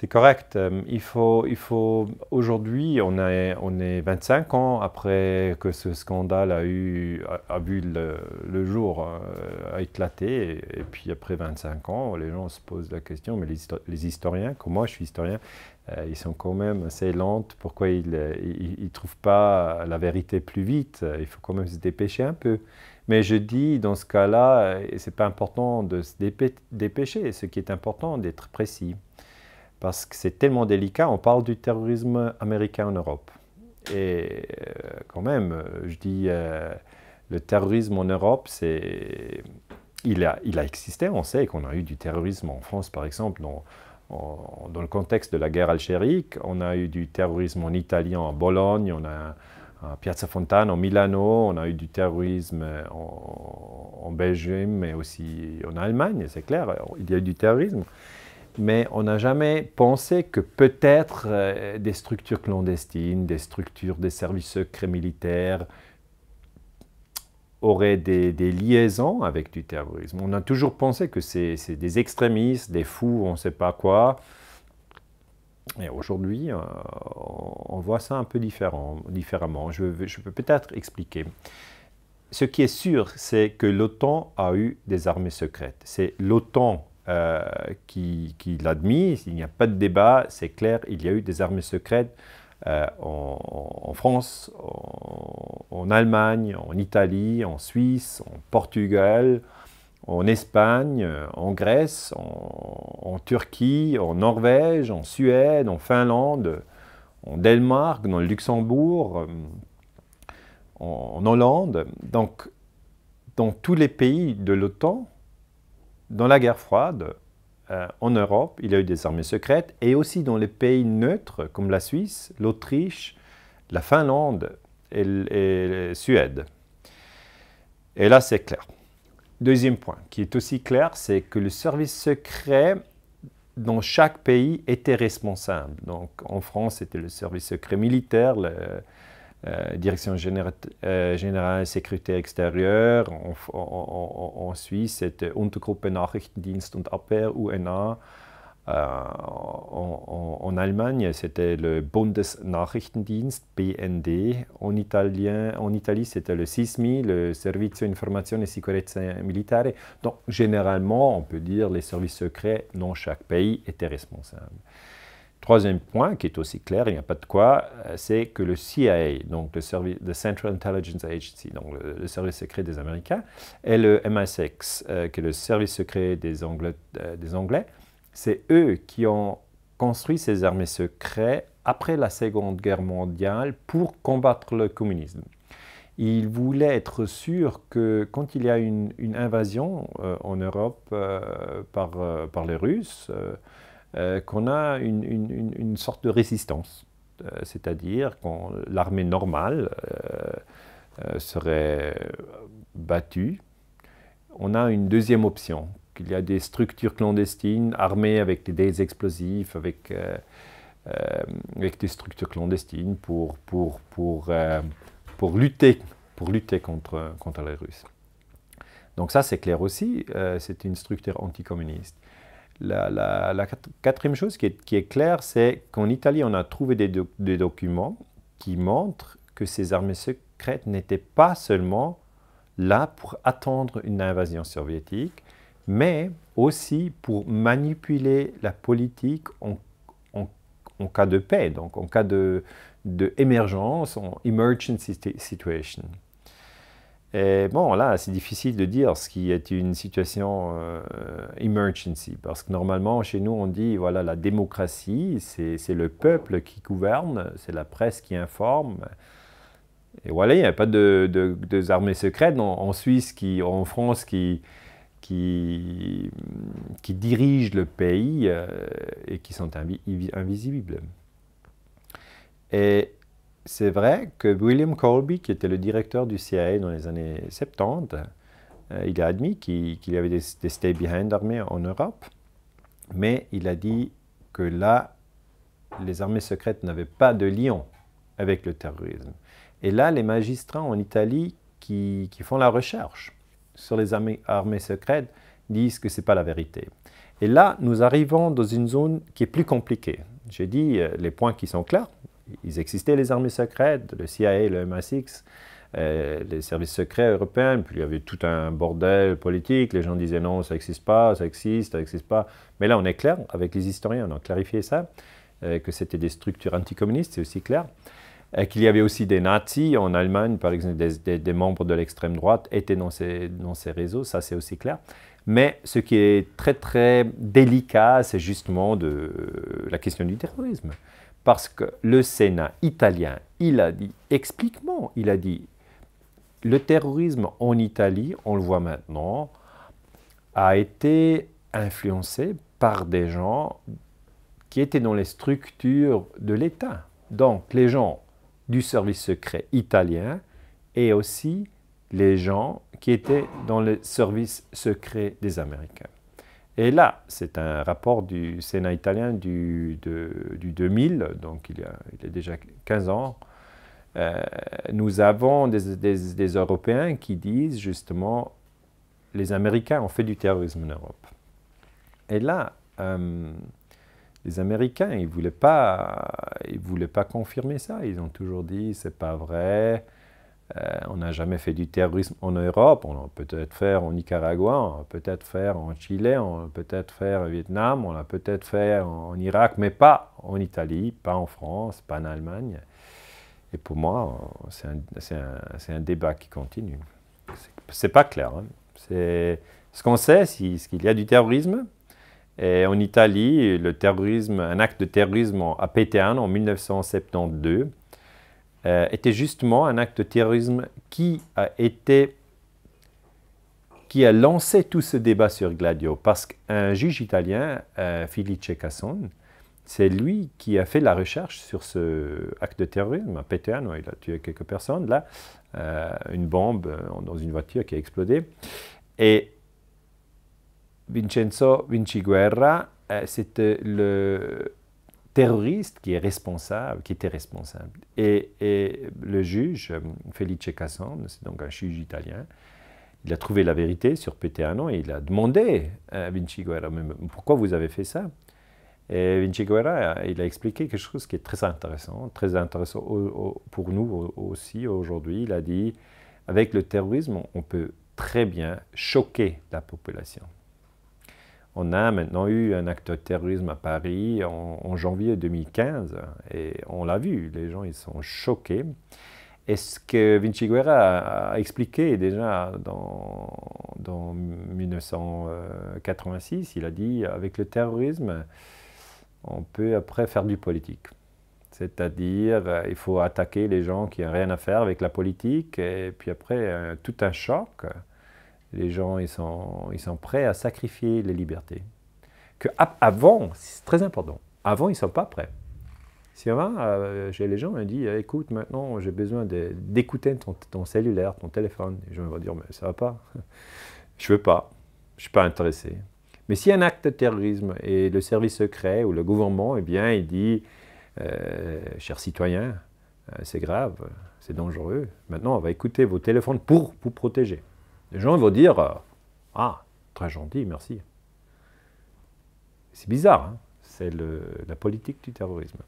C'est correct. Euh, il faut, il faut aujourd'hui, on est, on est 25 ans après que ce scandale a eu, a, vu le, jour, euh, a éclaté. Et, puis après 25 ans, les gens se posent la question, mais les, historiens, comme moi je suis historien, euh, ils sont quand même assez lents. Pourquoi ils ne trouvent pas la vérité plus vite Il faut quand même se dépêcher un peu. Mais je dis, dans ce cas-là, ce n'est pas important de se dépêcher. Ce qui est important, d'être précis parce que c'est tellement délicat. On parle du terrorisme américain en Europe. Et euh, quand même, euh, je dis, euh, le terrorisme en Europe, c'est, il, a, il a existé. On sait qu'on a eu du terrorisme en France, par exemple, dans, dans le contexte de la guerre algérique. On a eu du terrorisme en Italie, en Bologne, on a à Piazza Fontana, en Milano, on a eu du terrorisme en, en Belgique, mais aussi en Allemagne, c'est clair, il y a eu du terrorisme mais on n'a jamais pensé que peut-être euh, des structures clandestines, des structures des services secrets militaires auraient des, liaisons avec du terrorisme. On a toujours pensé que c'est des extrémistes, des fous, on ne sait pas quoi. Et aujourd'hui, euh, on voit ça un peu différent, différemment. je peux peut-être expliquer. Ce qui est sûr, c'est que l'OTAN a eu des armées secrètes. C'est l'OTAN euh, qui, qui il n'y a pas de débat, c'est clair, il y a eu des armées secrètes euh, en, France, en, Allemagne, en Italie, en Suisse, en Portugal, en Espagne, euh, en Grèce, en, en Turquie, en Norvège, en Suède, en Finlande, en Danemark, dans le Luxembourg, en, Hollande. Donc, dans tous les pays de l'OTAN, dans la guerre froide, euh, en Europe, il y a eu des armées secrètes et aussi dans les pays neutres comme la Suisse, l'Autriche, la Finlande et, la Suède. Et là, c'est clair. Deuxième point qui est aussi clair, c'est que le service secret dans chaque pays était responsable. Donc en France, c'était le service secret militaire, le, euh, direction euh, générale, Sécurité extérieure. en Suisse, c'était suit Untergruppe Nachrichtendienst und Abwehr, UNA. Euh, en, Allemagne, c'était le Bundesnachrichtendienst, BND. En, Italien, en Italie, c'était le SISMI, le Servizio Informazione e Sicurezza Militare. Donc, généralement, on peut dire les services secrets non chaque pays était responsable. Troisième point, qui est aussi clair, il n'y a pas de quoi, euh, c'est que le CIA, donc le, service, de Central Intelligence Agency, donc le, service secret des Américains, et le MSX, euh, qui est le service secret des, Anglais, euh, Anglais c'est eux qui ont construit ces armées secrètes après la Seconde Guerre mondiale pour combattre le communisme. Ils voulaient être sûrs que quand il y a une, invasion en Europe par, par, les Russes, euh, qu'on a une, sorte de résistance. Euh, c'est-à-dire que l'armée normale euh, serait battue. On a une deuxième option, qu'il y a des structures clandestines armées avec des explosifs, avec, des structures clandestines pour, pour, lutter, pour lutter contre, contre les Russes. Donc ça, c'est clair aussi, c'est une structure anticommuniste. La, quatrième chose qui est, claire, c'est qu'en Italie, on a trouvé des, documents qui montrent que ces armées secrètes n'étaient pas seulement là pour attendre une invasion soviétique, mais aussi pour manipuler la politique en, cas de paix, donc en cas d'émergence, en emergency situation. Et bon, là, c'est difficile de dire ce qui est une situation euh, emergency, parce que normalement, chez nous, on dit, voilà, la démocratie, c'est le peuple qui gouverne, c'est la presse qui informe. Et voilà, il n'y a pas de, de, armées secrètes en, Suisse, qui, en France, qui, qui, qui dirigent le pays euh, et qui sont invisibles. Et, c'est vrai que William Colby, qui était le directeur du CIA dans les années 70, euh, il a admis qu'il y avait des, stay-behind armées en Europe, mais il a dit que là, les armées secrètes n'avaient pas de lien avec le terrorisme. Et là, les magistrats en Italie qui, font la recherche sur les armées, secrètes disent que ce n'est pas la vérité. Et là, nous arrivons dans une zone qui est plus compliquée. J'ai dit euh, les points qui sont clairs, ils existaient, les armées secrètes, le CIA, le MI6, euh, les services secrets européens, puis il y avait tout un bordel politique, les gens disaient non, ça n'existe pas, ça existe, ça n'existe pas. Mais là, on est clair, avec les historiens, on a clarifié ça, euh, que c'était des structures anticommunistes, c'est aussi clair. Euh, qu'il y avait aussi des nazis en Allemagne, par exemple, des, membres de l'extrême droite étaient dans ces, réseaux, ça c'est aussi clair. Mais ce qui est très très délicat, c'est justement de, la question du terrorisme parce que le Sénat italien, il a dit, expliquement, il a dit, le terrorisme en Italie, on le voit maintenant, a été influencé par des gens qui étaient dans les structures de l'État. Donc les gens du service secret italien et aussi les gens qui étaient dans le service secret des Américains. Et là, c'est un rapport du Sénat italien du, 2000, donc il y, a, déjà 15 ans. Euh, nous avons des, Européens qui disent justement les Américains ont fait du terrorisme en Europe. Et là, euh, les Américains, ils ne voulaient, pas, voulaient pas confirmer ça. Ils ont toujours dit c'est pas vrai, euh, on n'a jamais fait du terrorisme en Europe, on peut peut-être fait en Nicaragua, on peut-être fait en Chili, on peut-être fait au Vietnam, on l'a peut-être fait en, Irak, mais pas en Italie, pas en France, pas en Allemagne. Et pour moi, c'est un, débat qui continue. C'est pas clair. Hein. ce qu'on sait, c'est qu'il y a du terrorisme. Et en Italie, le terrorisme, un acte de terrorisme à Pétain en 1972 euh, était justement un acte de terrorisme qui a été qui a lancé tout ce débat sur Gladio, parce qu'un juge italien, Filippo euh, Felice Casson, c'est lui qui a fait la recherche sur ce acte de terrorisme à Péterno. Il a tué quelques personnes, là, euh, une bombe dans une voiture qui a explosé. Et Vincenzo Vinciguerra, Guerra, c'était le terroriste qui est responsable, qui était responsable. Et, le juge, euh, Felice Casson, c'est donc un juge italien, il a trouvé la vérité sur Peterano et il a demandé à Vinci Guerra, pourquoi vous avez fait ça et Vinci Guerra, il a expliqué quelque chose qui est très intéressant, très intéressant pour nous aussi aujourd'hui. Il a dit, avec le terrorisme, on peut très bien choquer la population. On a maintenant eu un acte de terrorisme à Paris en, janvier 2015 et on l'a vu, les gens ils sont choqués. Et ce que Vinci Guerra a, expliqué déjà dans, dans, 1986, il a dit avec le terrorisme, on peut après faire du politique. C'est-à-dire, il faut attaquer les gens qui n'ont rien à faire avec la politique, et puis après, euh, tout un choc les gens, ils sont, ils sont prêts à sacrifier les libertés. Que avant, c'est très important, avant, ils ne sont pas prêts. Si on va euh, chez les gens, me dit, eh, écoute, maintenant, j'ai besoin d'écouter ton, ton, cellulaire, ton téléphone. je vais gens dire, mais ça va pas. Je veux pas. Je ne suis pas intéressé. Mais si un acte de terrorisme et le service secret ou le gouvernement, eh bien, il dit, euh, chers citoyens, euh, c'est grave, c'est dangereux. Maintenant, on va écouter vos téléphones pour vous protéger. Les gens vont dire euh, Ah, très gentil, merci. C'est bizarre, hein. c'est la politique du terrorisme.